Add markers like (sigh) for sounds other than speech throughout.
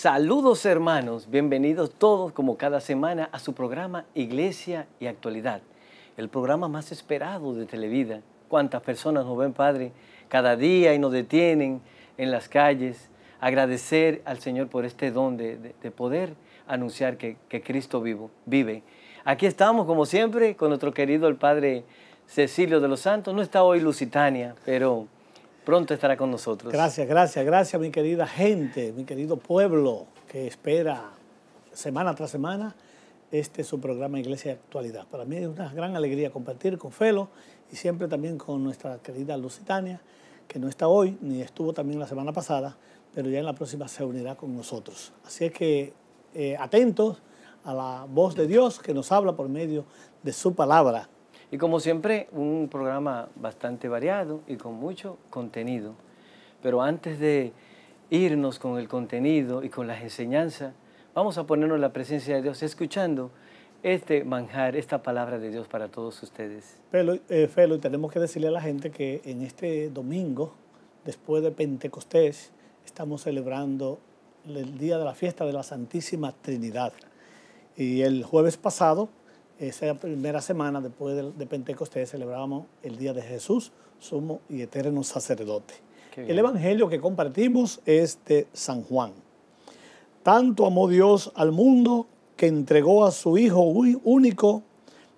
Saludos hermanos, bienvenidos todos como cada semana a su programa Iglesia y Actualidad, el programa más esperado de Televida. ¿Cuántas personas nos ven, Padre, cada día y nos detienen en las calles? Agradecer al Señor por este don de, poder anunciar que, Cristo vivo, vive. Aquí estamos, como siempre, con nuestro querido el Padre Cecilio de los Santos. No está hoy Lusitania, pero pronto estará con nosotros. Gracias, gracias, gracias mi querida gente, mi querido pueblo que espera semana tras semana este su programa Iglesia de Actualidad. Para mí es una gran alegría compartir con Felo y siempre también con nuestra querida Lusitania, que no está hoy ni estuvo también la semana pasada, pero ya en la próxima se unirá con nosotros. Así es que eh, atentos a la voz de Dios que nos habla por medio de su palabra. Y como siempre, un programa bastante variado y con mucho contenido. Pero antes de irnos con el contenido y con las enseñanzas, vamos a ponernos en la presencia de Dios escuchando este manjar, esta palabra de Dios para todos ustedes. Pero, Felo, eh, tenemos que decirle a la gente que en este domingo, después de Pentecostés, estamos celebrando el día de la fiesta de la Santísima Trinidad. Y el jueves pasado esa primera semana después de, Pentecostés celebrábamos el día de Jesús, sumo y eterno sacerdote. El evangelio que compartimos es de San Juan. Tanto amó Dios al mundo que entregó a su Hijo único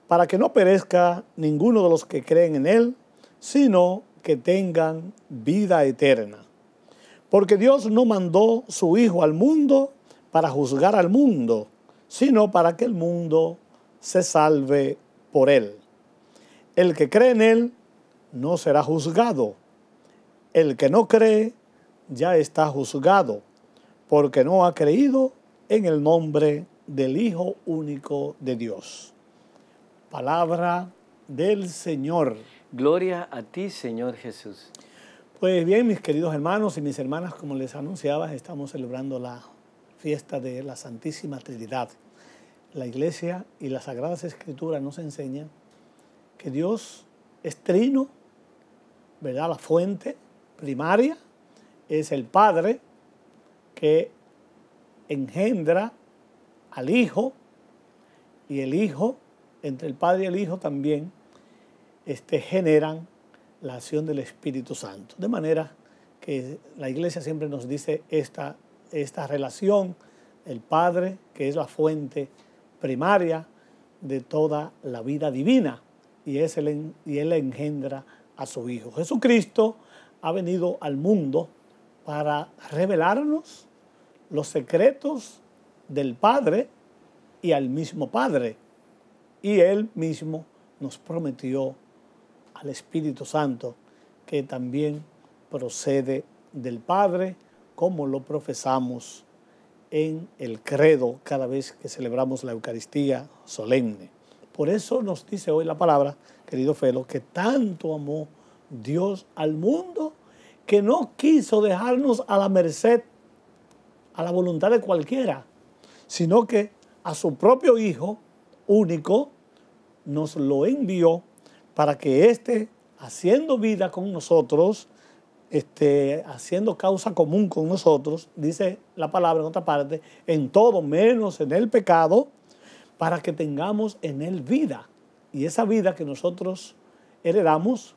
para que no perezca ninguno de los que creen en Él, sino que tengan vida eterna. Porque Dios no mandó su Hijo al mundo para juzgar al mundo, sino para que el mundo se salve por él. El que cree en él no será juzgado. El que no cree ya está juzgado, porque no ha creído en el nombre del Hijo único de Dios. Palabra del Señor. Gloria a ti, Señor Jesús. Pues bien, mis queridos hermanos y mis hermanas, como les anunciaba, estamos celebrando la fiesta de la Santísima Trinidad la iglesia y las sagradas escrituras nos enseñan que Dios es trino, ¿verdad? La fuente primaria es el Padre que engendra al Hijo y el Hijo, entre el Padre y el Hijo también, este, generan la acción del Espíritu Santo. De manera que la iglesia siempre nos dice esta, esta relación, el Padre que es la fuente primaria de toda la vida divina y, es y Él engendra a su Hijo. Jesucristo ha venido al mundo para revelarnos los secretos del Padre y al mismo Padre. Y Él mismo nos prometió al Espíritu Santo que también procede del Padre, como lo profesamos en el credo cada vez que celebramos la Eucaristía solemne. Por eso nos dice hoy la palabra, querido Felo, que tanto amó Dios al mundo que no quiso dejarnos a la merced, a la voluntad de cualquiera, sino que a su propio Hijo único nos lo envió para que éste, haciendo vida con nosotros, este, haciendo causa común con nosotros, dice la palabra en otra parte, en todo menos en el pecado, para que tengamos en él vida. Y esa vida que nosotros heredamos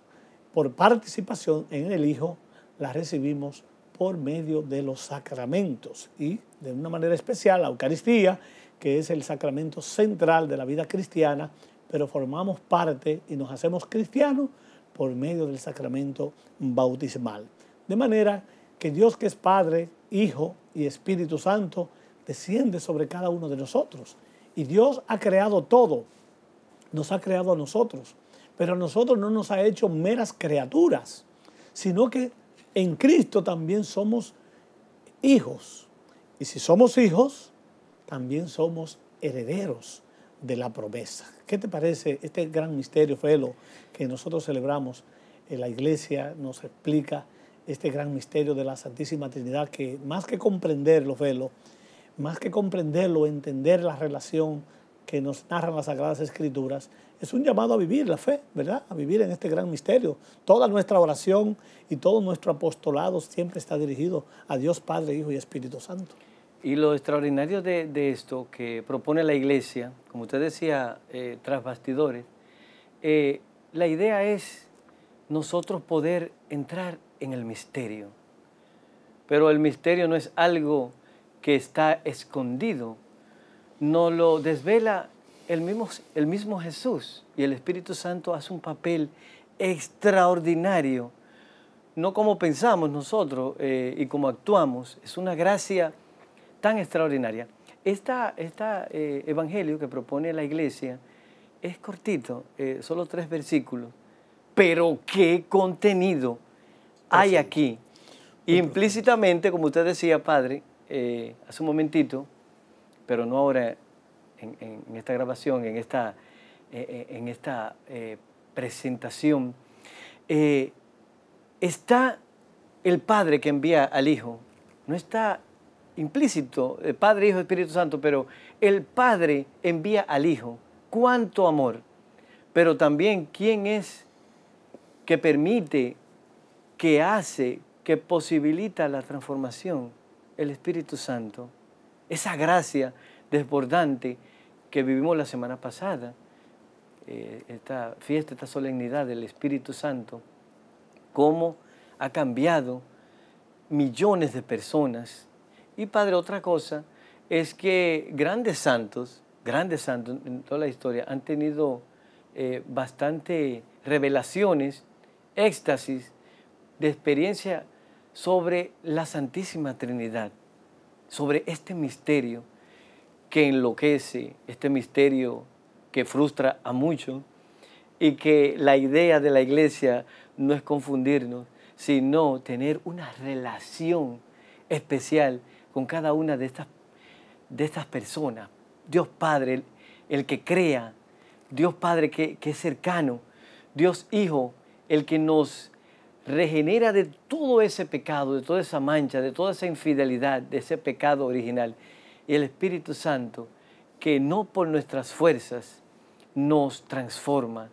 por participación en el Hijo, la recibimos por medio de los sacramentos y de una manera especial la Eucaristía, que es el sacramento central de la vida cristiana, pero formamos parte y nos hacemos cristianos por medio del sacramento bautismal. De manera que Dios que es Padre, Hijo y Espíritu Santo desciende sobre cada uno de nosotros. Y Dios ha creado todo, nos ha creado a nosotros, pero a nosotros no nos ha hecho meras criaturas, sino que en Cristo también somos hijos. Y si somos hijos, también somos herederos de la promesa. ¿Qué te parece este gran misterio, Felo, que nosotros celebramos? En eh, la iglesia nos explica este gran misterio de la Santísima Trinidad, que más que comprenderlo, Felo, más que comprenderlo, entender la relación que nos narran las Sagradas Escrituras, es un llamado a vivir la fe, ¿verdad? A vivir en este gran misterio. Toda nuestra oración y todo nuestro apostolado siempre está dirigido a Dios Padre, Hijo y Espíritu Santo. Y lo extraordinario de, esto que propone la iglesia, como usted decía, eh, tras bastidores, eh, la idea es nosotros poder entrar en el misterio. Pero el misterio no es algo que está escondido, no lo desvela el mismo, el mismo Jesús y el Espíritu Santo hace un papel extraordinario, no como pensamos nosotros eh, y como actuamos, es una gracia tan extraordinaria. Este evangelio que propone la iglesia es cortito, eh, solo tres versículos, pero qué contenido hay aquí. Implícitamente, como usted decía, padre, eh, hace un momentito, pero no ahora en, esta grabación, en esta, en esta presentación, está el padre que envía al hijo, no está implícito, eh, Padre, Hijo, Espíritu Santo, pero el Padre envía al Hijo. ¡Cuánto amor! Pero también, ¿quién es que permite, que hace, que posibilita la transformación? El Espíritu Santo. Esa gracia desbordante que vivimos la semana pasada, eh, esta fiesta, esta solemnidad del Espíritu Santo, cómo ha cambiado millones de personas y padre, otra cosa es que grandes santos, grandes santos en toda la historia han tenido eh, bastantes revelaciones, éxtasis de experiencia sobre la Santísima Trinidad, sobre este misterio que enloquece, este misterio que frustra a muchos y que la idea de la iglesia no es confundirnos, sino tener una relación especial con cada una de estas, de estas personas. Dios Padre, el, que crea, Dios Padre que, es cercano, Dios Hijo, el que nos regenera de todo ese pecado, de toda esa mancha, de toda esa infidelidad, de ese pecado original. Y el Espíritu Santo, que no por nuestras fuerzas nos transforma,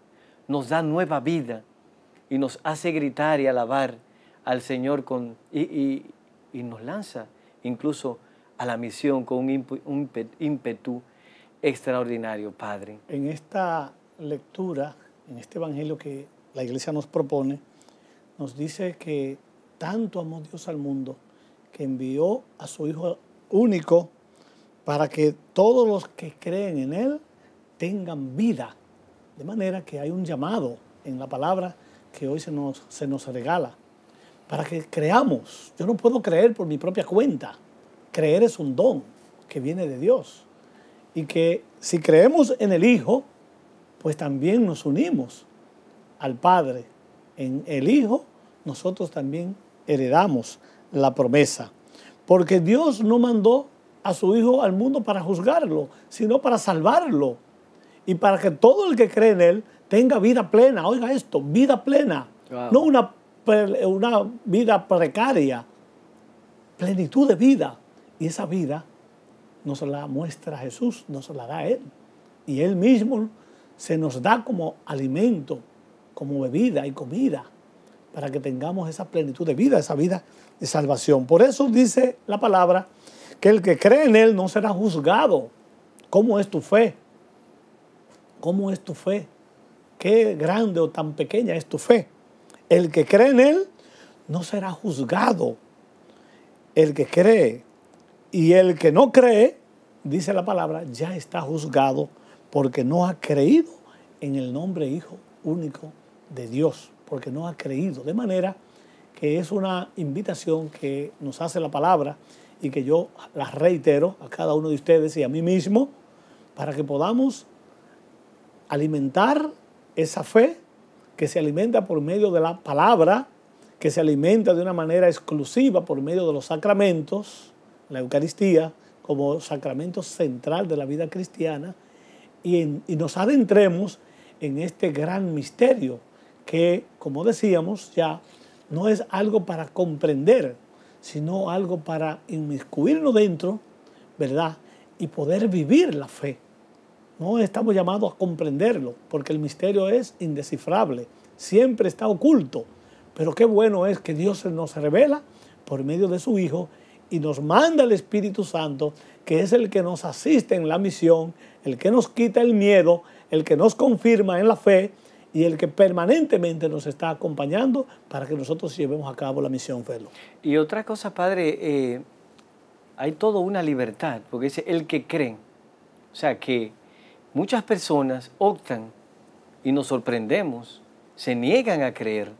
nos da nueva vida y nos hace gritar y alabar al Señor con, y nos lanza incluso a la misión con un ímpetu extraordinario, Padre. En esta lectura, en este Evangelio que la Iglesia nos propone, nos dice que tanto amó Dios al mundo que envió a su Hijo único para que todos los que creen en Él tengan vida. De manera que hay un llamado en la palabra que hoy se nos, se nos regala para que creamos. Yo no puedo creer por mi propia cuenta. Creer es un don que viene de Dios. Y que si creemos en el Hijo, pues también nos unimos al Padre. En el Hijo nosotros también heredamos la promesa. Porque Dios no mandó a su Hijo al mundo para juzgarlo, sino para salvarlo. Y para que todo el que cree en Él tenga vida plena. Oiga esto, vida plena. No una una vida precaria, plenitud de vida. Y esa vida nos la muestra Jesús, nos la da Él. Y Él mismo se nos da como alimento, como bebida y comida, para que tengamos esa plenitud de vida, esa vida de salvación. Por eso dice la palabra que el que cree en Él no será juzgado. ¿Cómo es tu fe? ¿Cómo es tu fe? ¿Qué grande o tan pequeña es tu fe? El que cree en Él no será juzgado. El que cree y el que no cree, dice la palabra, ya está juzgado porque no ha creído en el nombre Hijo único de Dios, porque no ha creído. De manera que es una invitación que nos hace la palabra y que yo la reitero a cada uno de ustedes y a mí mismo para que podamos alimentar esa fe que se alimenta por medio de la palabra, que se alimenta de una manera exclusiva por medio de los sacramentos, la Eucaristía como sacramento central de la vida cristiana, y, nos adentremos en este gran misterio que, como decíamos ya, no es algo para comprender, sino algo para inmiscuirnos dentro, ¿verdad? Y poder vivir la fe. No estamos llamados a comprenderlo, porque el misterio es indescifrable, siempre está oculto. Pero qué bueno es que Dios nos revela por medio de su Hijo y nos manda el Espíritu Santo, que es el que nos asiste en la misión, el que nos quita el miedo, el que nos confirma en la fe y el que permanentemente nos está acompañando para que nosotros llevemos a cabo la misión, Felo. Y otra cosa, Padre, eh, hay toda una libertad, porque es el que cree. O sea, que Muchas personas optan y nos sorprendemos, se niegan a creer.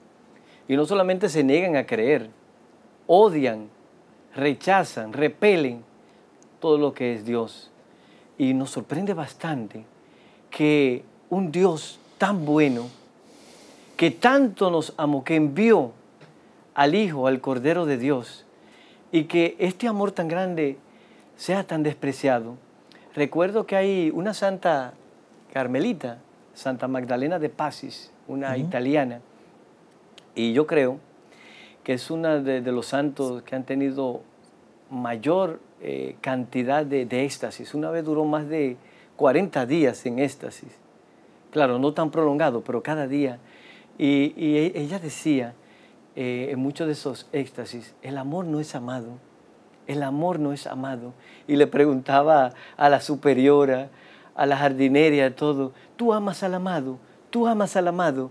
Y no solamente se niegan a creer, odian, rechazan, repelen todo lo que es Dios. Y nos sorprende bastante que un Dios tan bueno, que tanto nos amó, que envió al Hijo, al Cordero de Dios, y que este amor tan grande sea tan despreciado, Recuerdo que hay una santa carmelita, Santa Magdalena de Pasis, una italiana, y yo creo que es una de, los santos que han tenido mayor eh, cantidad de, éxtasis. Una vez duró más de 40 días en éxtasis. Claro, no tan prolongado, pero cada día. Y, ella decía, eh, en muchos de esos éxtasis, el amor no es amado, el amor no es amado. Y le preguntaba a la superiora, a la jardinería, a todo, tú amas al amado, tú amas al amado.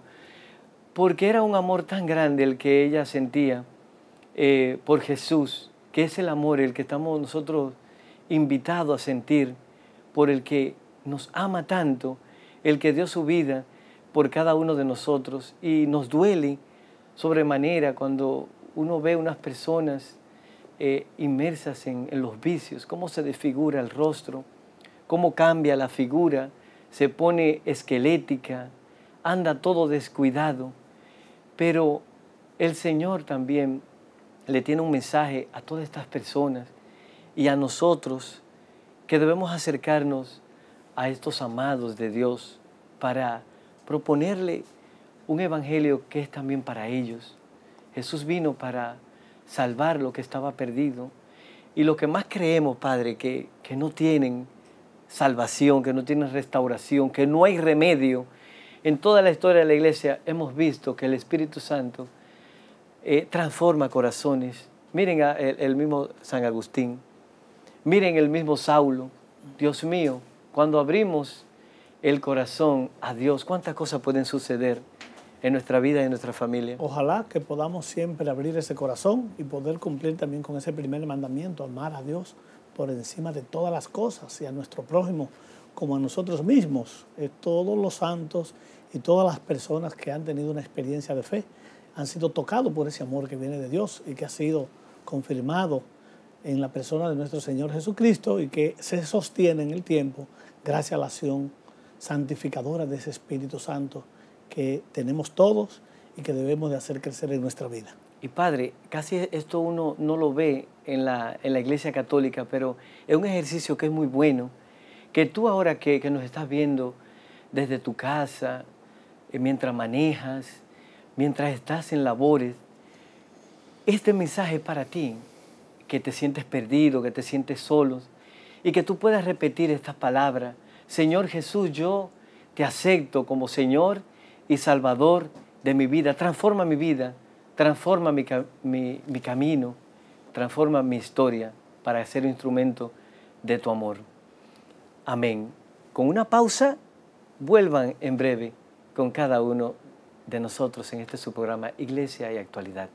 Porque era un amor tan grande el que ella sentía eh, por Jesús, que es el amor el que estamos nosotros invitados a sentir, por el que nos ama tanto, el que dio su vida por cada uno de nosotros. Y nos duele sobremanera cuando uno ve unas personas eh, inmersas en, en los vicios, cómo se desfigura el rostro, cómo cambia la figura, se pone esquelética, anda todo descuidado. Pero el Señor también le tiene un mensaje a todas estas personas y a nosotros que debemos acercarnos a estos amados de Dios para proponerle un evangelio que es también para ellos. Jesús vino para salvar lo que estaba perdido. Y lo que más creemos, Padre, que, que no tienen salvación, que no tienen restauración, que no hay remedio. En toda la historia de la iglesia hemos visto que el Espíritu Santo eh, transforma corazones. Miren el, el mismo San Agustín, miren el mismo Saulo. Dios mío, cuando abrimos el corazón a Dios, cuántas cosas pueden suceder en nuestra vida y en nuestra familia. Ojalá que podamos siempre abrir ese corazón y poder cumplir también con ese primer mandamiento, amar a Dios por encima de todas las cosas y a nuestro prójimo como a nosotros mismos. Eh, todos los santos y todas las personas que han tenido una experiencia de fe han sido tocados por ese amor que viene de Dios y que ha sido confirmado en la persona de nuestro Señor Jesucristo y que se sostiene en el tiempo gracias a la acción santificadora de ese Espíritu Santo que tenemos todos y que debemos de hacer crecer en nuestra vida. Y padre, casi esto uno no lo ve en la, Iglesia Católica, pero es un ejercicio que es muy bueno, que tú ahora que, que nos estás viendo desde tu casa, eh, mientras manejas, mientras estás en labores, este mensaje es para ti, que te sientes perdido, que te sientes solo, y que tú puedas repetir estas palabras. Señor Jesús, yo te acepto como Señor y Salvador de mi vida. Transforma mi vida, transforma mi, camino, transforma mi historia para ser instrumento de tu amor. Amén. Con una pausa, vuelvan en breve con cada uno de nosotros en este su programa Iglesia y Actualidad.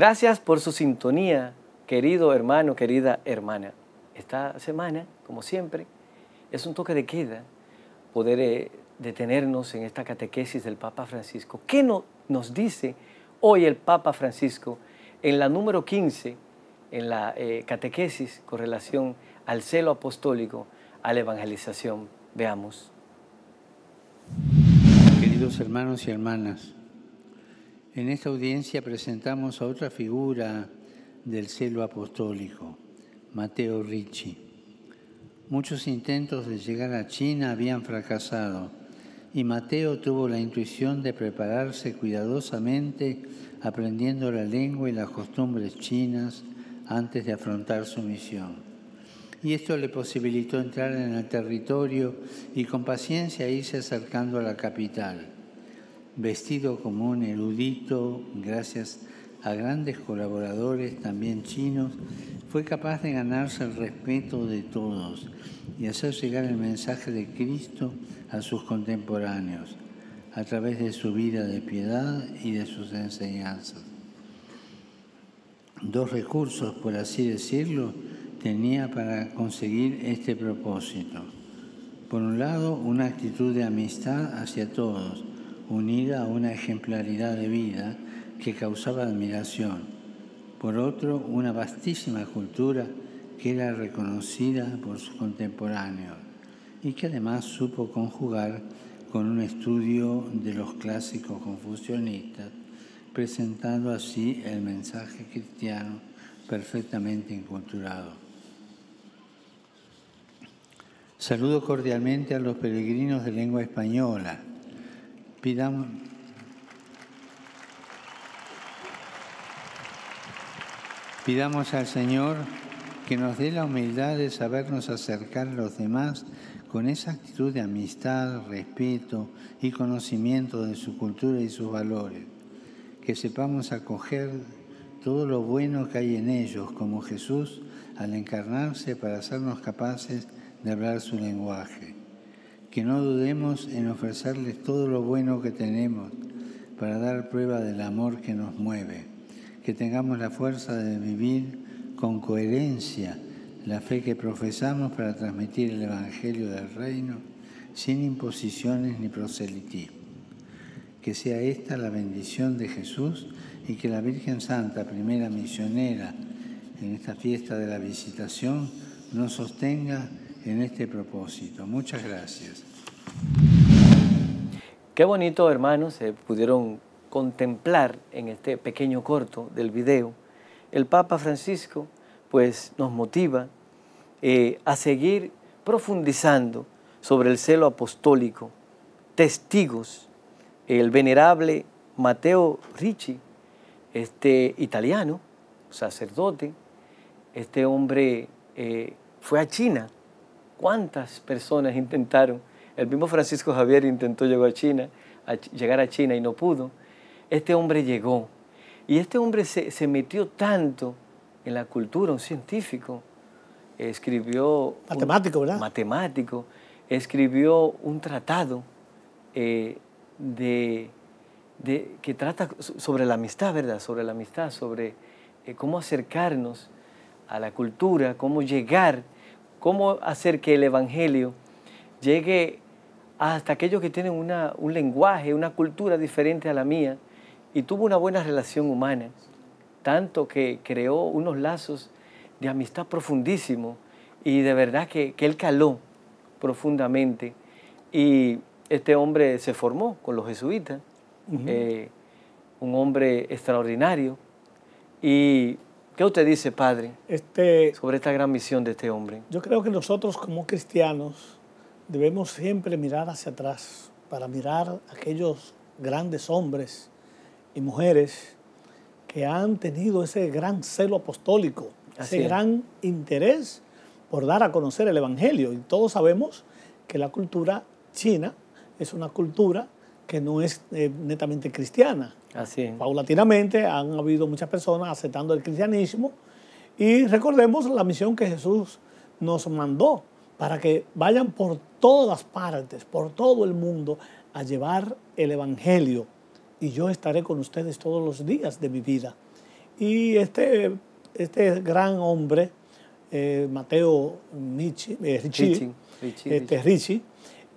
Gracias por su sintonía, querido hermano, querida hermana. Esta semana, como siempre, es un toque de queda poder eh, detenernos en esta catequesis del Papa Francisco. ¿Qué nos dice hoy el Papa Francisco en la número 15, en la eh, catequesis con relación al celo apostólico, a la evangelización? Veamos. Queridos hermanos y hermanas, en esta audiencia presentamos a otra figura del celo apostólico, Mateo Ricci. Muchos intentos de llegar a China habían fracasado y Mateo tuvo la intuición de prepararse cuidadosamente aprendiendo la lengua y las costumbres chinas antes de afrontar su misión. Y esto le posibilitó entrar en el territorio y con paciencia irse acercando a la capital vestido como un erudito, gracias a grandes colaboradores, también chinos, fue capaz de ganarse el respeto de todos y hacer llegar el mensaje de Cristo a sus contemporáneos a través de su vida de piedad y de sus enseñanzas. Dos recursos, por así decirlo, tenía para conseguir este propósito. Por un lado, una actitud de amistad hacia todos, unida a una ejemplaridad de vida que causaba admiración. Por otro, una vastísima cultura que era reconocida por sus contemporáneos y que además supo conjugar con un estudio de los clásicos confucionistas, presentando así el mensaje cristiano perfectamente enculturado. Saludo cordialmente a los peregrinos de lengua española Pidamos. Pidamos al Señor que nos dé la humildad de sabernos acercar a los demás con esa actitud de amistad, respeto y conocimiento de su cultura y sus valores. Que sepamos acoger todo lo bueno que hay en ellos, como Jesús al encarnarse para hacernos capaces de hablar su lenguaje que no dudemos en ofrecerles todo lo bueno que tenemos para dar prueba del amor que nos mueve, que tengamos la fuerza de vivir con coherencia la fe que profesamos para transmitir el Evangelio del Reino sin imposiciones ni proselitismo. Que sea esta la bendición de Jesús y que la Virgen Santa, primera misionera en esta fiesta de la visitación, nos sostenga en este propósito. Muchas gracias. Qué bonito, hermanos, se pudieron contemplar en este pequeño corto del video. El Papa Francisco pues nos motiva eh, a seguir profundizando sobre el celo apostólico. Testigos, el venerable Mateo Ricci, este italiano, sacerdote, este hombre eh, fue a China ¿Cuántas personas intentaron? El mismo Francisco Javier intentó a China, llegar a China y no pudo. Este hombre llegó. Y este hombre se, metió tanto en la cultura, un científico. Escribió... Matemático, ¿verdad? Matemático. Escribió un tratado eh, de, que trata sobre la amistad, ¿verdad? Sobre la amistad, sobre eh, cómo acercarnos a la cultura, cómo llegar cómo hacer que el Evangelio llegue hasta aquellos que tienen un lenguaje, una cultura diferente a la mía, y tuvo una buena relación humana, tanto que creó unos lazos de amistad profundísimo, y de verdad que, él caló profundamente. Y este hombre se formó con los jesuitas, eh, un hombre extraordinario, y ¿Qué usted dice, Padre, este, sobre esta gran misión de este hombre? Yo creo que nosotros como cristianos debemos siempre mirar hacia atrás para mirar aquellos grandes hombres y mujeres que han tenido ese gran celo apostólico, ese gran interés por dar a conocer el Evangelio. Y todos sabemos que la cultura china es una cultura que no es eh, netamente cristiana. Paulatinamente han habido muchas personas aceptando el cristianismo y recordemos la misión que Jesús nos mandó para que vayan por todas partes, por todo el mundo, a llevar el Evangelio. Y yo estaré con ustedes todos los días de mi vida. Y este, este gran hombre, eh, Mateo eh, este,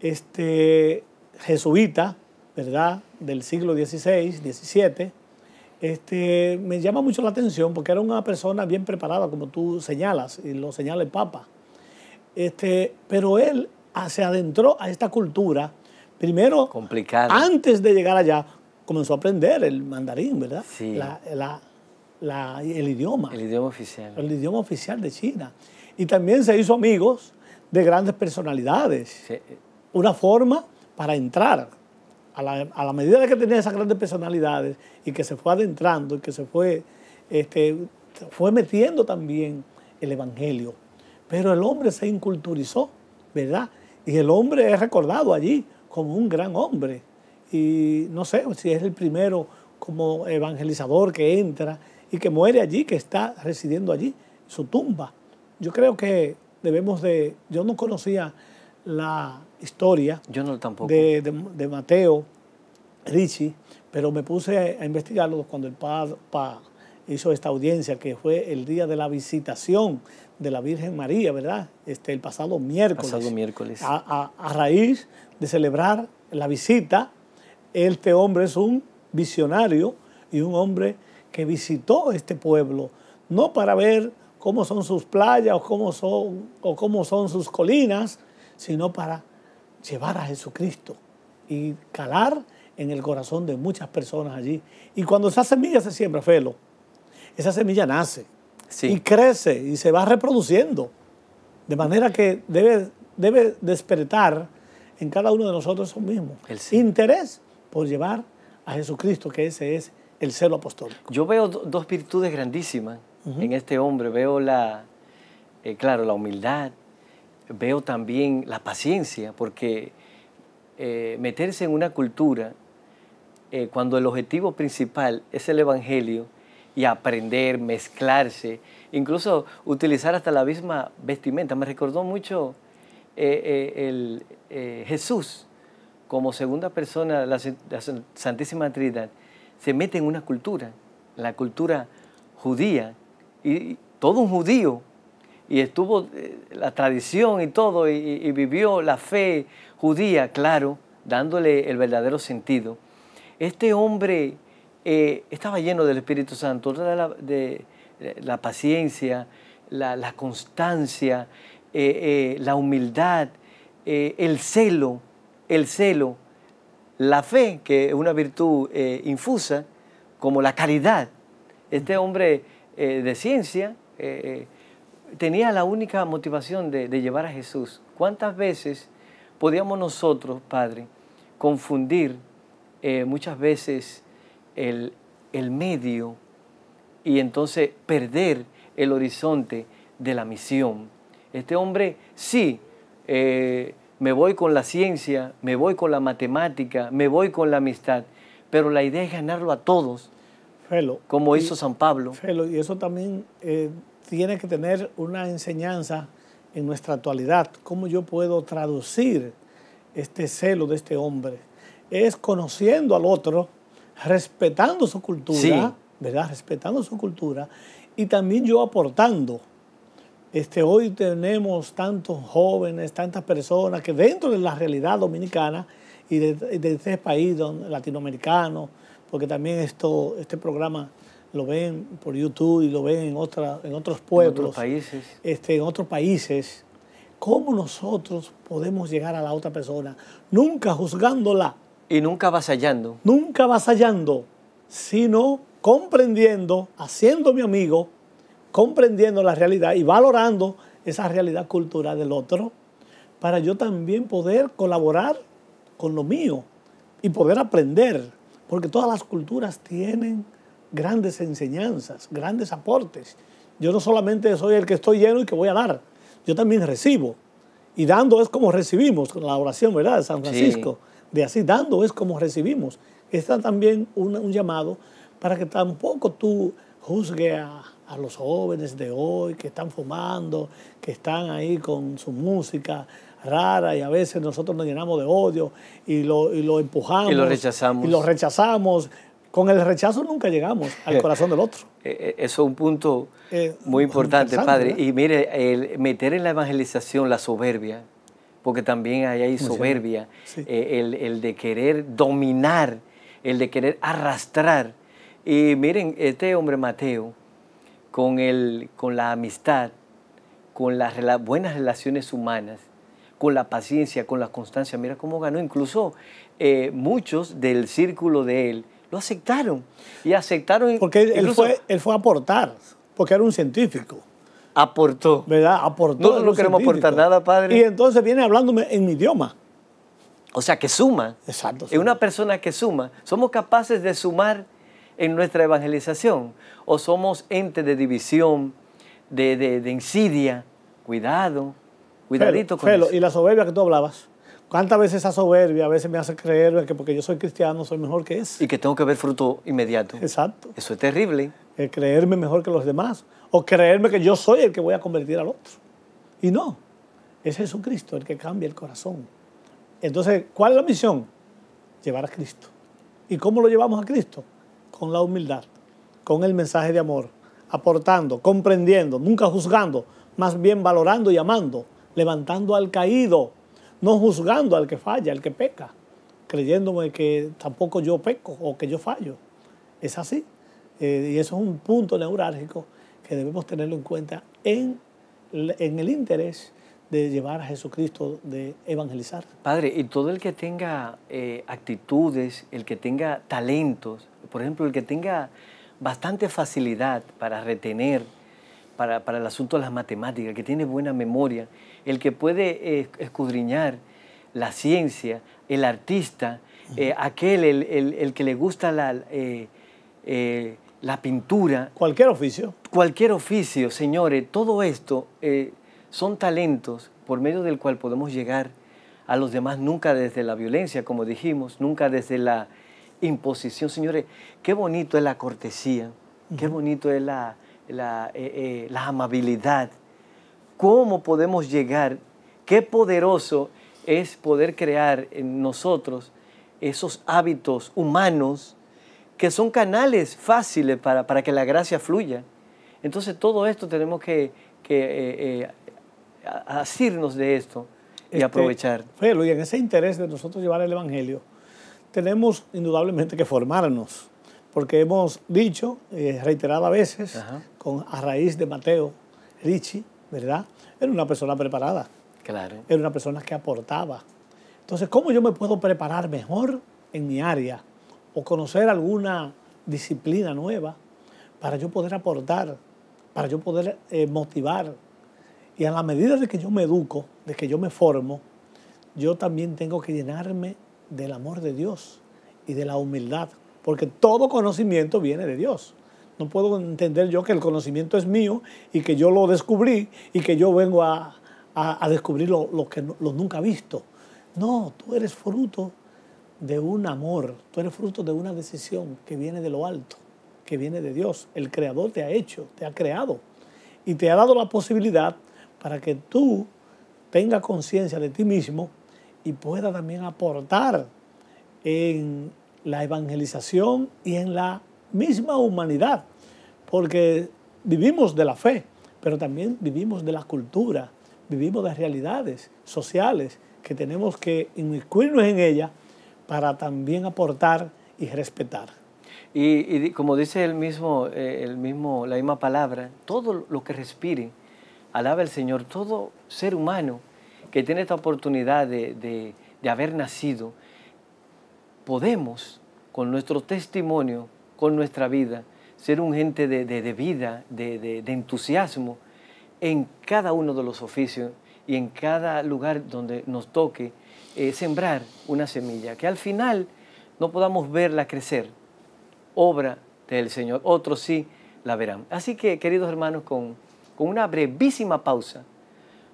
este, jesuita, ¿verdad? Del siglo XVI, XVII, este, me llama mucho la atención porque era una persona bien preparada, como tú señalas, y lo señala el Papa. Este, pero él ah, se adentró a esta cultura, primero, Complicado. antes de llegar allá, comenzó a aprender el mandarín, ¿verdad? Sí. la, la, el idioma. El idioma oficial. El idioma oficial de China. Y también se hizo amigos de grandes personalidades. Sí. Una forma para entrar a la, medida de que tenía esas grandes personalidades y que se fue adentrando y que se fue, este, fue metiendo también el Evangelio. Pero el hombre se inculturizó, ¿verdad? Y el hombre es recordado allí como un gran hombre. Y no sé si es el primero como evangelizador que entra y que muere allí, que está residiendo allí, su tumba. Yo creo que debemos de, yo no conocía la, historia De, Mateo Ricci, pero me puse a investigarlo cuando el Papa hizo esta audiencia, que fue el día de la visitación de la Virgen María, ¿verdad? Este, el pasado miércoles. Pasado miércoles. A, raíz de celebrar la visita, este hombre es un visionario y un hombre que visitó este pueblo, no para ver cómo son sus playas o cómo son, o cómo son sus colinas, sino para llevar a Jesucristo y calar en el corazón de muchas personas allí. Y cuando esa semilla se siembra, Felo, esa semilla nace y crece y se va reproduciendo. De manera que debe, debe despertar en cada uno de nosotros eso mismo. El Interés por llevar a Jesucristo, que ese es el celo apostólico. Yo veo dos virtudes grandísimas en este hombre. Veo la, eh, claro, la humildad, veo también la paciencia, porque eh, meterse en una cultura eh, cuando el objetivo principal es el Evangelio y aprender, mezclarse, incluso utilizar hasta la misma vestimenta. Me recordó mucho eh, el, Jesús como segunda persona de la, Santísima Trinidad. Se mete en una cultura, la cultura judía, y todo un judío y estuvo eh, la tradición y todo, y, vivió la fe judía, claro, dándole el verdadero sentido. Este hombre eh, estaba lleno del Espíritu Santo, de la, paciencia, la, constancia, eh, la humildad, el celo, el celo, la fe, que es una virtud infusa, como la caridad. Este hombre de ciencia, tenía la única motivación de, llevar a Jesús. ¿Cuántas veces podíamos nosotros, Padre, confundir eh, muchas veces el, medio y entonces perder el horizonte de la misión? Este hombre sí eh, me voy con la ciencia, me voy con la matemática, me voy con la amistad, pero la idea es ganarlo a todos, como hizo San Pablo. y eso también eh, tiene que tener una enseñanza en nuestra actualidad. ¿Cómo yo puedo traducir este celo de este hombre? Es conociendo al otro, respetando su cultura, ¿verdad? Respetando su cultura y también yo aportando. Este, hoy tenemos tantos jóvenes, tantas personas que dentro de la realidad dominicana y de, de este país latinoamericano, porque también esto, este programa lo ven por YouTube y lo ven en, otra, en otros pueblos, en otros países. Este, en otros países, ¿cómo nosotros podemos llegar a la otra persona? Nunca juzgándola. Y nunca vasallando Nunca vasallando sino comprendiendo, haciendo mi amigo, comprendiendo la realidad y valorando esa realidad cultural del otro para yo también poder colaborar con lo mío y poder aprender, porque todas las culturas tienen grandes enseñanzas, grandes aportes. Yo no solamente soy el que estoy lleno y que voy a dar, yo también recibo. Y dando es como recibimos, la oración, ¿verdad?, de San Francisco. De así, dando es como recibimos. Está también un, llamado para que tampoco tú juzgue a, los jóvenes de hoy que están fumando, que están ahí con su música rara y a veces nosotros nos llenamos de odio y lo, y lo empujamos. Y lo rechazamos. Y lo rechazamos con el rechazo nunca llegamos al eh, corazón del otro. Eh, eh, eso es un punto muy importante, padre. Y mire, el meter en la evangelización la soberbia, porque también ahí hay soberbia, el, de querer dominar, el de querer arrastrar. Y miren, este hombre Mateo, con, el, con la amistad, con las buenas relaciones humanas, con la paciencia, con la constancia, mira cómo ganó. Incluso muchos del círculo de él lo aceptaron. Y aceptaron... Porque él, fue, a aportar, porque era un científico. Aportó. ¿Verdad? Aportó. No, no queremos aportar nada, padre. Y entonces viene hablándome en mi idioma. O sea, que suma. Exacto. Es una persona que suma. Somos capaces de sumar en nuestra evangelización. O somos entes de división, de, insidia. Cuidado. Cuidadito con Y la soberbia que tú hablabas. ¿Cuántas veces esa soberbia a veces me hace creer que porque yo soy cristiano soy mejor que eso? Y que tengo que ver fruto inmediato. Exacto. Eso es terrible. El eh, creerme mejor que los demás. O creerme que yo soy el que voy a convertir al otro. Y no. Es Jesucristo el que cambia el corazón. Entonces, ¿cuál es la misión? Llevar a Cristo. ¿Y cómo lo llevamos a Cristo? Con la humildad, con el mensaje de amor, aportando, comprendiendo, nunca juzgando, más bien valorando y amando, levantando al caído no juzgando al que falla, al que peca, creyéndome que tampoco yo peco o que yo fallo. Es así. Eh, y eso es un punto neurálgico que debemos tenerlo en cuenta en, el interés de llevar a Jesucristo, de evangelizar. Padre, y todo el que tenga eh, actitudes, el que tenga talentos, por ejemplo, el que tenga bastante facilidad para retener, para, para el asunto de las matemáticas, que tiene buena memoria, el que puede eh, escudriñar la ciencia, el artista, eh, aquel, el, que le gusta la, eh, la pintura. Cualquier oficio. Cualquier oficio, señores, todo esto son talentos por medio del cual podemos llegar a los demás nunca desde la violencia, como dijimos, nunca desde la imposición. Señores, qué bonito es la cortesía, qué bonito es la amabilidad, cómo podemos llegar, qué poderoso es poder crear en nosotros esos hábitos humanos que son canales fáciles para, para que la gracia fluya. Entonces todo esto tenemos que, que eh, eh, asirnos de esto y este, aprovechar. Pero y en ese interés de nosotros llevar el Evangelio, tenemos indudablemente que formarnos, porque hemos dicho, eh, reiterado a veces, con, a raíz de Mateo Ricci, ¿verdad? Era una persona preparada. Claro. Era una persona que aportaba. Entonces, ¿cómo yo me puedo preparar mejor en mi área o conocer alguna disciplina nueva para yo poder aportar, para yo poder eh, motivar? Y a la medida de que yo me educo, de que yo me formo, yo también tengo que llenarme del amor de Dios y de la humildad, porque todo conocimiento viene de Dios. No puedo entender yo que el conocimiento es mío y que yo lo descubrí y que yo vengo a, descubrir lo, que nunca he nunca visto. No, tú eres fruto de un amor, tú eres fruto de una decisión que viene de lo alto, que viene de Dios. El Creador te ha hecho, te ha creado y te ha dado la posibilidad para que tú tengas conciencia de ti mismo y pueda también aportar en la evangelización y en la misma humanidad, porque vivimos de la fe, pero también vivimos de la cultura, vivimos de realidades sociales que tenemos que inmiscuirnos en ella para también aportar y respetar. Y, como dice el mismo, eh, el mismo, la misma palabra, todo lo que respire, alaba el Señor, todo ser humano que tiene esta oportunidad de haber nacido, podemos con nuestro testimonio con nuestra vida, ser un gente de, vida, de, entusiasmo en cada uno de los oficios y en cada lugar donde nos toque eh, sembrar una semilla, que al final no podamos verla crecer. Obra del Señor, otros sí la verán. Así que, queridos hermanos, con una brevísima pausa,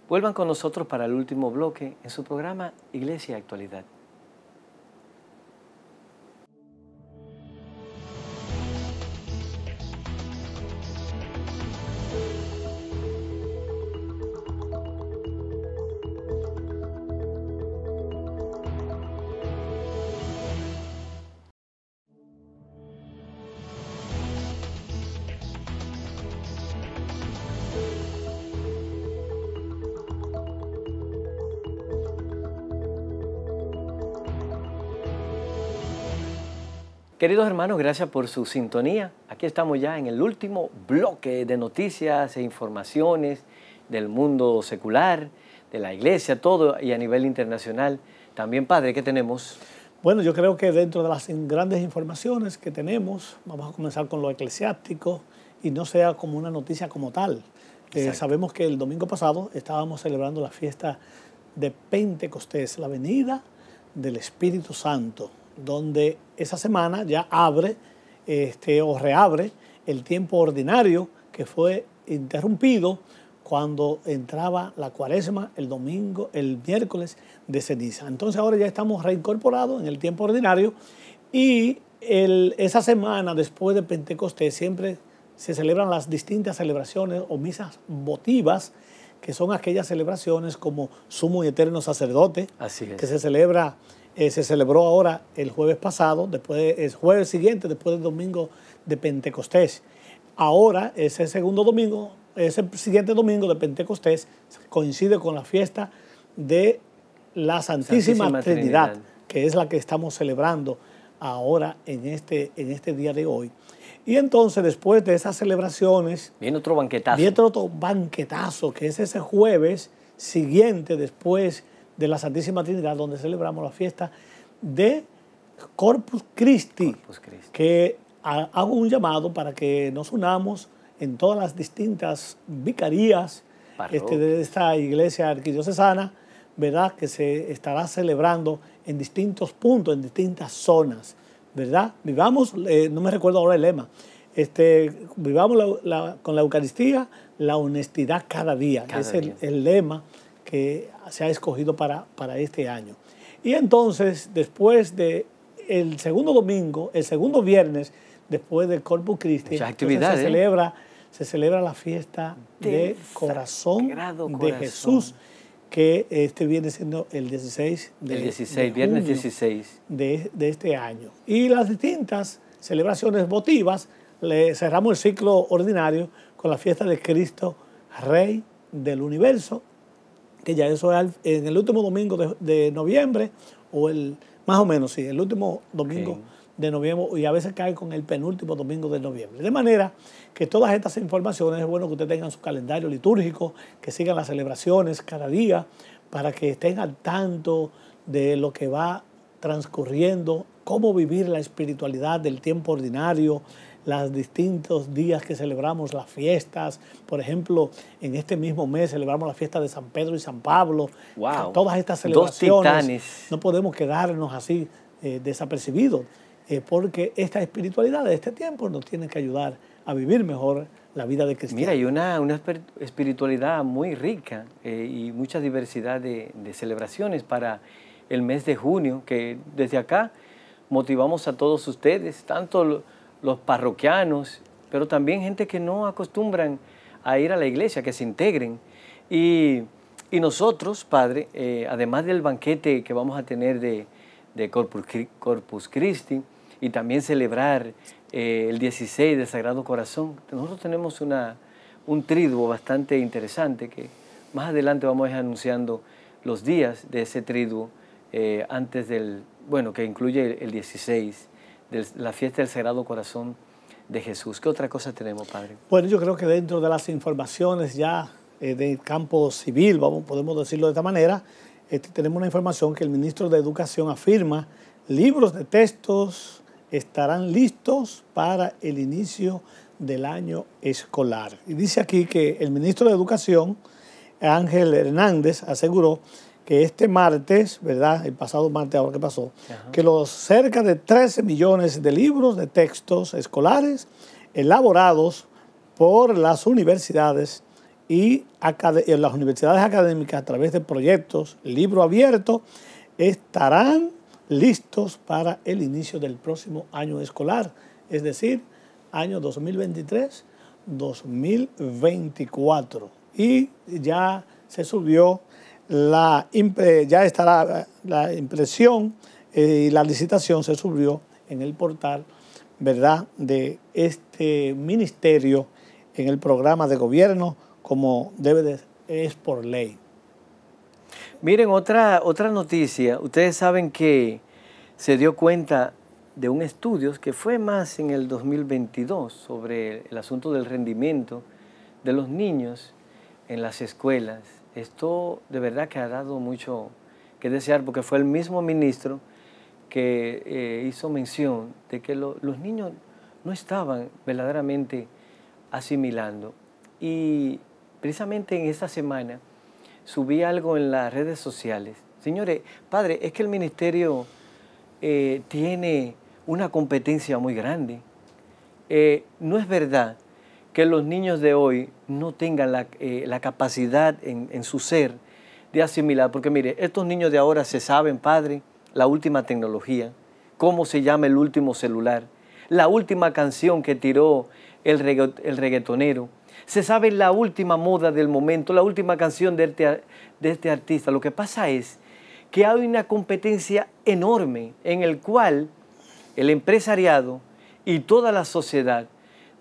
vuelvan con nosotros para el último bloque en su programa Iglesia Actualidad. Queridos hermanos, gracias por su sintonía. Aquí estamos ya en el último bloque de noticias e informaciones del mundo secular, de la iglesia, todo y a nivel internacional. También, Padre, ¿qué tenemos? Bueno, yo creo que dentro de las grandes informaciones que tenemos, vamos a comenzar con lo eclesiástico y no sea como una noticia como tal. Eh, sabemos que el domingo pasado estábamos celebrando la fiesta de Pentecostés, la venida del Espíritu Santo donde esa semana ya abre este, o reabre el tiempo ordinario que fue interrumpido cuando entraba la cuaresma el domingo, el miércoles de ceniza. Entonces ahora ya estamos reincorporados en el tiempo ordinario y esa semana después de Pentecostés siempre se celebran las distintas celebraciones o misas votivas, que son aquellas celebraciones como sumo y eterno sacerdote, que se celebra eh, se celebró ahora el jueves pasado, después de, el jueves siguiente, después del domingo de Pentecostés. Ahora, ese segundo domingo, ese siguiente domingo de Pentecostés, coincide con la fiesta de la Santísima, Trinidad, que es la que estamos celebrando ahora en este, en este día de hoy. Y entonces, después de esas celebraciones. Viene otro banquetazo. Viene otro banquetazo, que es ese jueves siguiente, después de la Santísima Trinidad, donde celebramos la fiesta de Corpus Christi, que hago un llamado para que nos unamos en todas las distintas vicarías este, de esta iglesia arquidiocesana, ¿verdad? Que se estará celebrando en distintos puntos, en distintas zonas, ¿verdad? Vivamos, eh, no me recuerdo ahora el lema, este, vivamos con la Eucaristía la honestidad cada día. es el lema que se ha escogido para, para este año. Y entonces, después de el segundo domingo, el segundo viernes, después del Corpus Christi, se ¿eh? celebra, se celebra la fiesta de corazón, de Jesús, que este viene siendo el 16 de 16, viernes 16. De, de, este año. Y las distintas celebraciones votivas, le cerramos el ciclo ordinario con la fiesta de Cristo, Rey del Universo, ya eso es en el último domingo de, noviembre, o el, más o menos, sí, el último domingo de noviembre, y a veces cae con el penúltimo domingo de noviembre. De manera que todas estas informaciones es bueno que ustedes tengan su calendario litúrgico, que sigan las celebraciones cada día, para que estén al tanto de lo que va transcurriendo, cómo vivir la espiritualidad del tiempo ordinario, los distintos días que celebramos las fiestas. Por ejemplo, en este mismo mes celebramos la fiesta de San Pedro y San Pablo. Wow. todas estas celebraciones. No podemos quedarnos así eh, desapercibidos, eh, porque esta espiritualidad de este tiempo nos tiene que ayudar a vivir mejor la vida de cristo Mira, hay una, una espiritualidad muy rica eh, y mucha diversidad de, de celebraciones para el mes de junio, que desde acá motivamos a todos ustedes, tanto los parroquianos, pero también gente que no acostumbran a ir a la iglesia, que se integren. Y, nosotros, Padre, eh, además del banquete que vamos a tener de, Corpus, Christi y también celebrar eh, el 16 del Sagrado Corazón, nosotros tenemos una, un triduo bastante interesante que más adelante vamos a ir anunciando los días de ese triduo eh, antes del, bueno, que incluye el 16 de la fiesta del Sagrado Corazón de Jesús. ¿Qué otra cosa tenemos, Padre? Bueno, yo creo que dentro de las informaciones ya eh, del campo civil, vamos, podemos decirlo de esta manera, este, tenemos una información que el ministro de Educación afirma, libros de textos estarán listos para el inicio del año escolar. Y dice aquí que el ministro de Educación, Ángel Hernández, aseguró que este martes, ¿verdad? El pasado martes, ahora que pasó, que los cerca de 13 millones de libros de textos escolares elaborados por las universidades y eh, las universidades académicas a través de proyectos, libro abierto, estarán listos para el inicio del próximo año escolar, es decir, año 2023-2024. Y ya se subió la, eh, ya estará la impresión eh, y la licitación se subió en el portal, ¿verdad?, de este ministerio en el programa de gobierno como debe de, es por ley. Miren, otra, otra noticia. Ustedes saben que se dio cuenta de un estudio que fue más en el 2022 sobre el asunto del rendimiento de los niños en las escuelas. Esto de verdad que ha dado mucho que desear porque fue el mismo ministro que eh, hizo mención de que los niños no estaban verdaderamente asimilando. Y precisamente en esta semana subí algo en las redes sociales. Señores, padre, es que el ministerio eh, tiene una competencia muy grande. Eh, no es verdad que los niños de hoy no tengan la, eh, capacidad en, su ser de asimilar, porque mire, estos niños de ahora se saben, padre, la última tecnología, cómo se llama el último celular, la última canción que tiró el, el reggaetonero, se sabe la última moda del momento, la última canción de este, de este artista. Lo que pasa es que hay una competencia enorme en el cual el empresariado y toda la sociedad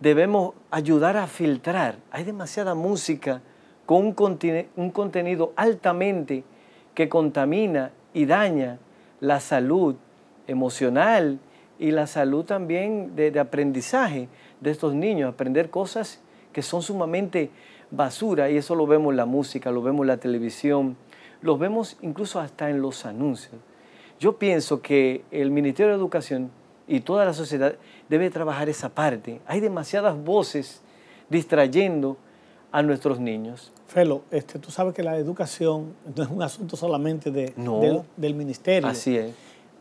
debemos ayudar a filtrar. Hay demasiada música con un, contenido altamente que contamina y daña la salud emocional y la salud también de, de, aprendizaje de estos niños, aprender cosas que son sumamente basura y eso lo vemos en la música, lo vemos en la televisión, lo vemos incluso hasta en los anuncios. Yo pienso que el Ministerio de Educación y toda la sociedad debe trabajar esa parte. Hay demasiadas voces distrayendo a nuestros niños. Felo, este, tú sabes que la educación no es un asunto solamente de, del, ministerio. Así es.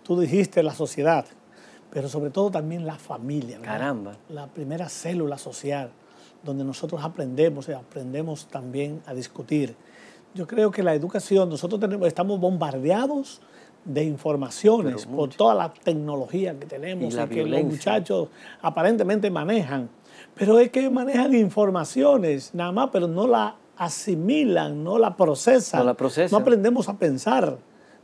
Tú dijiste la sociedad, pero sobre todo también la familia. Caramba. La primera célula social, donde nosotros aprendemos y eh, aprendemos también a discutir. Yo creo que la educación, nosotros tenemos, estamos bombardeados de informaciones por toda la tecnología que tenemos y, que los muchachos aparentemente manejan. Pero es que manejan informaciones nada más, pero no la asimilan, no la procesan. No, la no aprendemos a pensar,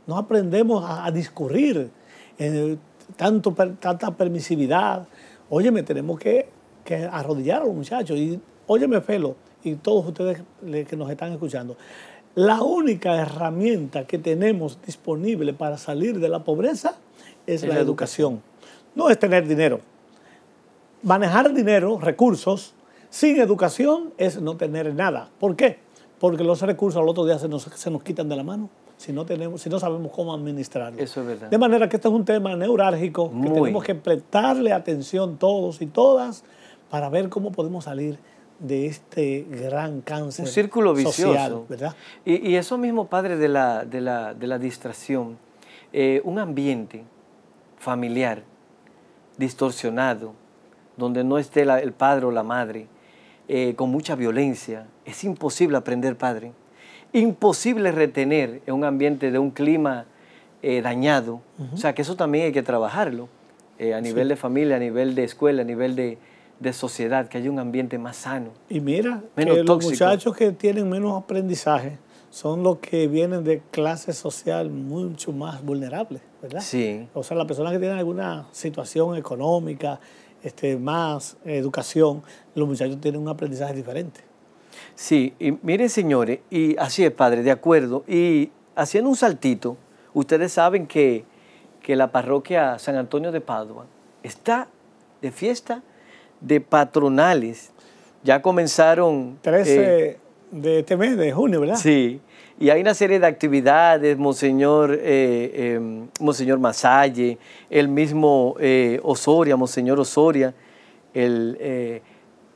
no aprendemos a, discurrir. Eh, tanto, tanta permisividad. Óyeme, tenemos que, que arrodillar a los muchachos. Y óyeme, Felo, y todos ustedes que nos están escuchando. La única herramienta que tenemos disponible para salir de la pobreza es, la, educación. No es tener dinero. Manejar dinero, recursos, sin educación es no tener nada. ¿Por qué? Porque los recursos al otro día se nos, se nos quitan de la mano si no, tenemos, si no sabemos cómo administrarlos. Eso es verdad. De manera que este es un tema neurálgico que tenemos que prestarle atención todos y todas para ver cómo podemos salir de este gran cáncer. Un círculo vicioso. ¿verdad? Y, eso mismo, padre, de la, de la, de la distracción, eh, un ambiente familiar distorsionado, donde no esté el padre o la madre, eh, con mucha violencia, es imposible aprender, padre. Imposible retener en un ambiente de un clima eh, dañado. O sea, que eso también hay que trabajarlo a nivel de familia, a nivel de escuela, a nivel de, de sociedad, que haya un ambiente más sano. Y mira, los muchachos que tienen menos aprendizaje son los que vienen de clase social mucho más vulnerable, ¿verdad? Sí. O sea, las personas que tienen alguna situación económica, este, más educación, los muchachos tienen un aprendizaje diferente. Sí, y miren señores, y así es, padre, de acuerdo. Y haciendo un saltito, ustedes saben que, que la parroquia San Antonio de Padua está de fiesta de patronales. Ya comenzaron... 13 eh, de este mes, de junio, ¿verdad? Sí. Y hay una serie de actividades, Monseñor, eh, em, Monseñor Masalle, el mismo eh, Osoria, Monseñor Osoria,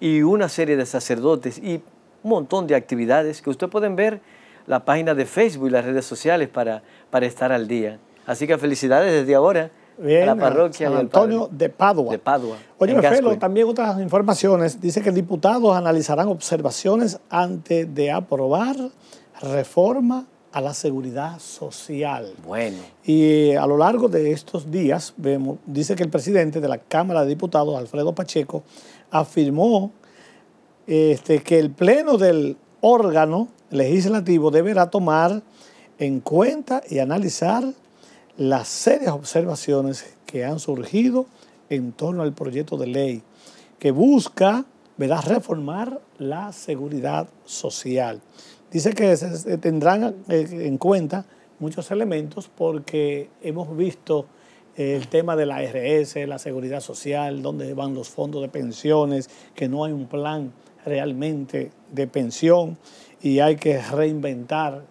y una serie de sacerdotes y un montón de actividades que ustedes pueden ver la página de Facebook y las redes sociales para, para estar al día. Así que felicidades desde ahora la eh, parroquia. Antonio de Padua. Oye, también otras informaciones. Dice que diputados analizarán observaciones antes de aprobar reforma a la seguridad social. Bueno. Y eh, a lo largo de estos días, vemos, dice que el presidente de la Cámara de Diputados, Alfredo Pacheco, afirmó este, que el pleno del órgano legislativo deberá tomar en cuenta y analizar las serias observaciones que han surgido en torno al proyecto de ley que busca ¿verdad? reformar la seguridad social. Dice que se tendrán eh, en cuenta muchos elementos porque hemos visto eh, el tema de la ARS, la seguridad social, dónde van los fondos de pensiones, que no hay un plan realmente de pensión y hay que reinventar,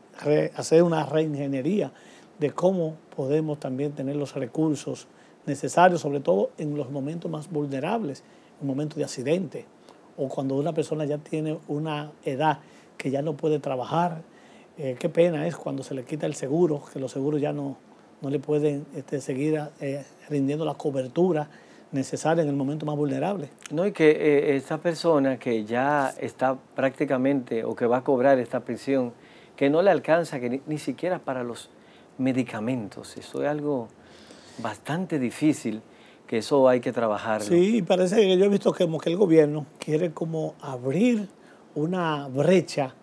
hacer una reingeniería de cómo podemos también tener los recursos necesarios, sobre todo en los momentos más vulnerables, en momentos de accidente o cuando una persona ya tiene una edad que ya no puede trabajar. Eh, qué pena es cuando se le quita el seguro, que los seguros ya no, no le pueden este, seguir eh, rindiendo la cobertura necesaria en el momento más vulnerable. No, y que eh, esa persona que ya está prácticamente o que va a cobrar esta prisión, que no le alcanza que ni siquiera para los medicamentos. Eso es algo bastante difícil, que eso hay que trabajar. Sí, parece que yo he visto que el gobierno quiere como abrir una brecha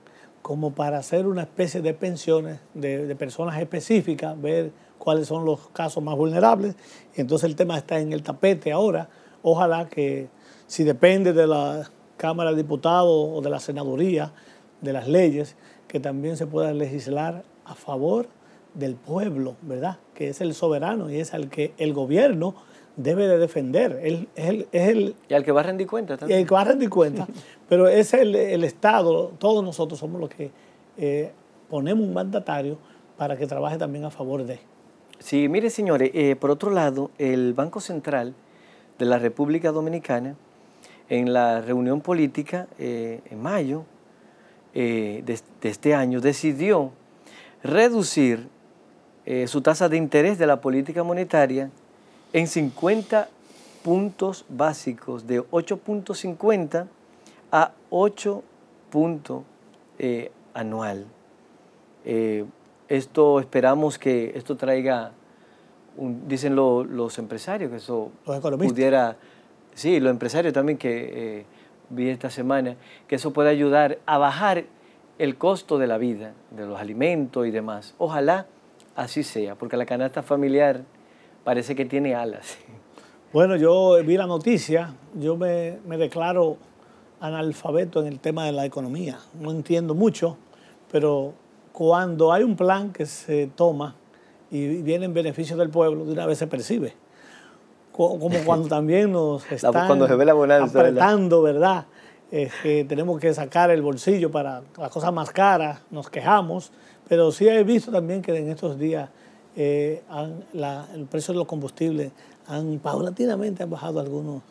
como para hacer una especie de pensiones de, personas específicas, ver cuáles son los casos más vulnerables. Y entonces el tema está en el tapete ahora. Ojalá que si depende de la Cámara de Diputados o de la Senaduría, de las leyes, que también se pueda legislar a favor del pueblo, ¿verdad? Que es el soberano y es al que el gobierno debe de defender. y al que va a rendir cuenta también. El que va a rendir cuenta. (laughs) pero es el, Estado, todos nosotros somos los que eh, ponemos un mandatario para que trabaje también a favor de. Sí, mire señores, eh, por otro lado, el Banco Central de la República Dominicana, en la reunión política eh, en mayo de este año, decidió reducir eh, su tasa de interés de la política monetaria en 50 puntos básicos, de 8.50 a 8 puntos eh, anual. Eh, esto esperamos que esto traiga, dicen los empresarios, que eso pudiera, sí, los empresarios también que vi esta semana, que eso pueda ayudar a bajar el costo de la vida, de los alimentos y demás. Ojalá así sea, porque la canasta familiar parece que tiene alas. Bueno, yo vi la noticia, yo me, declaro analfabeto en el tema de la economía, no entiendo mucho, pero cuando hay un plan que se toma y viene en beneficio del pueblo, de una vez se percibe. Como (laughs) cuando también nos están cuando se ve la apretando, ¿verdad? Eh, tenemos que sacar el bolsillo para las cosas más caras, nos quejamos pero sí he visto también que en estos días eh, el precio de los combustibles han paulatinamente han bajado algunos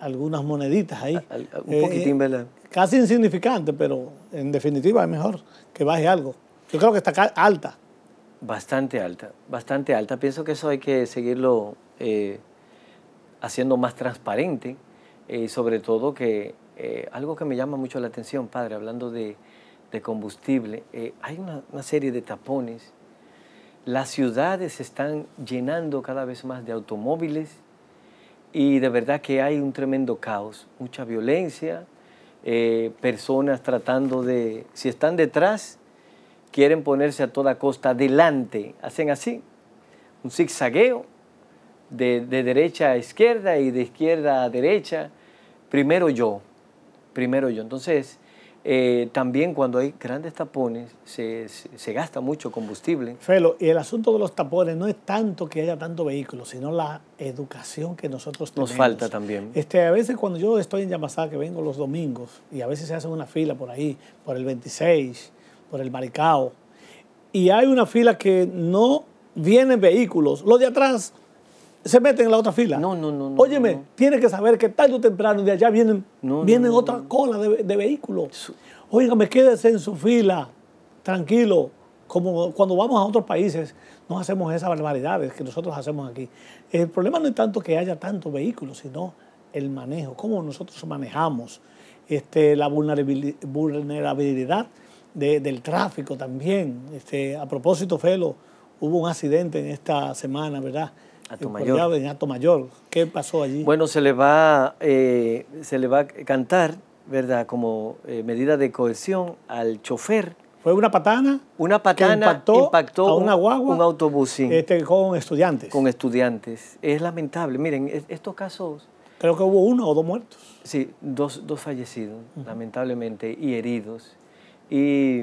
algunas moneditas ahí. un eh, poquitín, ¿verdad? Eh, casi insignificante, pero en definitiva es mejor que baje algo. Yo creo que está alta. Bastante alta, bastante alta. Pienso que eso hay que seguirlo haciendo más transparente y sobre todo que algo que me llama mucho la atención, padre, hablando de, de combustible, eh, hay una, serie de tapones. Las ciudades se están llenando cada vez más de automóviles y de verdad que hay un tremendo caos, mucha violencia, eh, personas tratando de, si están detrás, quieren ponerse a toda costa delante, hacen así, un zigzagueo de, de derecha a izquierda y de izquierda a derecha, primero yo, primero yo. Entonces, eh, también cuando hay grandes tapones se, gasta mucho combustible. Felo, y el asunto de los tapones no es tanto que haya tanto vehículo, sino la educación que nosotros tenemos. Nos falta también. Este, a veces cuando yo estoy en Yamasá, que vengo los domingos, y a veces se hace una fila por ahí, por el 26, por el Maricao, y hay una fila que no vienen vehículos, los de atrás se meten en la otra fila. No, no, no. Óyeme, tiene que saber que tarde o temprano de allá vienen, vienen otra cola de, vehículos. Óigame, quédese en su fila, tranquilo. Como cuando vamos a otros países, no hacemos esas barbaridades que nosotros hacemos aquí. El problema no es tanto que haya tantos vehículos, sino el manejo, cómo nosotros manejamos este, la vulnerabilidad del tráfico también. Este, a propósito, Felo, hubo un accidente en esta semana, ¿verdad? Pues mayor. en mayor ¿Qué pasó allí? Bueno, se le va, eh, se le va a cantar, ¿verdad? Como eh, medida de cohesión al chofer. Fue una patana. Una patana que impactó, a una guagua, un, autobús. Este, con estudiantes. Con estudiantes. Es lamentable. Miren, estos casos. Creo que hubo uno o dos muertos. Sí, dos, dos fallecidos, lamentablemente, y heridos. Y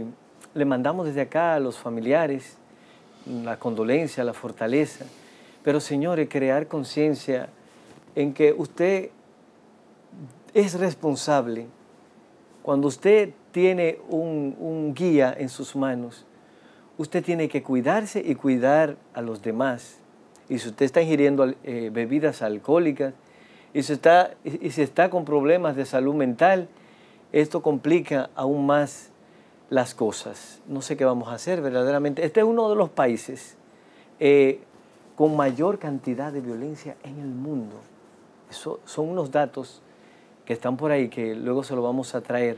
le mandamos desde acá a los familiares la condolencia, la fortaleza. Pero señores, crear conciencia en que usted es responsable. Cuando usted tiene un, guía en sus manos, usted tiene que cuidarse y cuidar a los demás. Y si usted está ingiriendo eh, bebidas alcohólicas y se, está, y se está con problemas de salud mental, esto complica aún más las cosas. No sé qué vamos a hacer verdaderamente. Este es uno de los países eh, con mayor cantidad de violencia en el mundo. Eso son unos datos que están por ahí, que luego se lo vamos a traer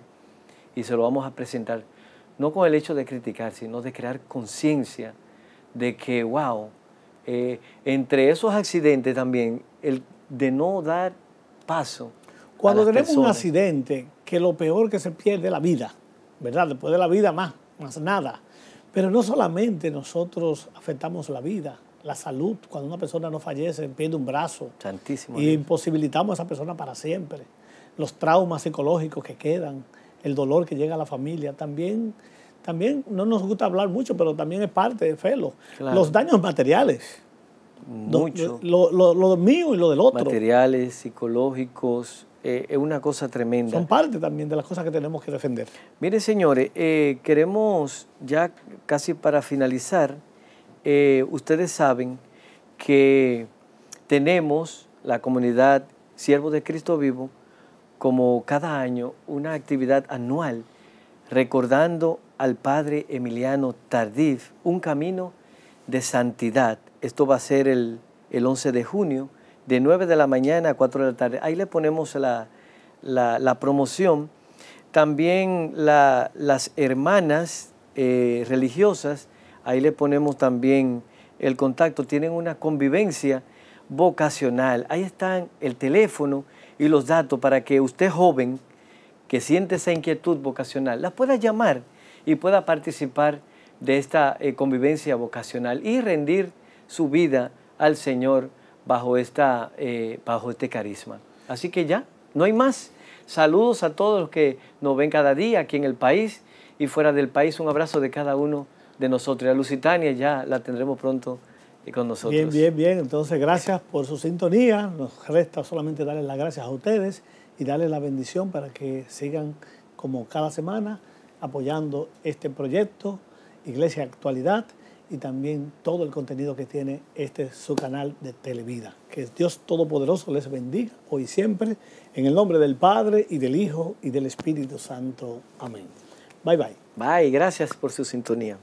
y se lo vamos a presentar, no con el hecho de criticar, sino de crear conciencia de que, wow, eh, entre esos accidentes también, el de no dar paso. Cuando tenemos un accidente, que lo peor que se pierde es la vida, ¿verdad? Después de la vida más, más nada. Pero no solamente nosotros afectamos la vida, la salud, cuando una persona no fallece, pierde un brazo. Santísimo. Y imposibilitamos a esa persona para siempre. Los traumas psicológicos que quedan, el dolor que llega a la familia, también también no nos gusta hablar mucho, pero también es parte de Felo. Los daños materiales. Mucho. Lo, mío y lo del otro. Materiales, psicológicos, eh, es una cosa tremenda. Son parte también de las cosas que tenemos que defender. Mire, señores, eh, queremos ya casi para finalizar, eh, ustedes saben que tenemos la comunidad Siervos de Cristo Vivo como cada año una actividad anual recordando al Padre Emiliano Tardif un camino de santidad. Esto va a ser el, 11 de junio de 9 de la mañana a 4 de la tarde. Ahí le ponemos la, promoción. También las hermanas eh, religiosas Ahí le ponemos también el contacto. Tienen una convivencia vocacional. Ahí están el teléfono y los datos para que usted joven que siente esa inquietud vocacional la pueda llamar y pueda participar de esta eh, convivencia vocacional y rendir su vida al Señor bajo, esta, eh, bajo este carisma. Así que ya, no hay más. Saludos a todos los que nos ven cada día aquí en el país y fuera del país. Un abrazo de cada uno de nosotros. Y a Lusitania ya la tendremos pronto eh, con nosotros. Bien, bien, bien. Entonces, gracias por su sintonía. Nos resta solamente darles las gracias a ustedes y darles la bendición para que sigan como cada semana apoyando este proyecto, Iglesia Actualidad, y también todo el contenido que tiene este su canal de Televida. Que Dios Todopoderoso les bendiga hoy y siempre, en el nombre del Padre y del Hijo y del Espíritu Santo. Amén. Bye bye. Bye, gracias por su sintonía.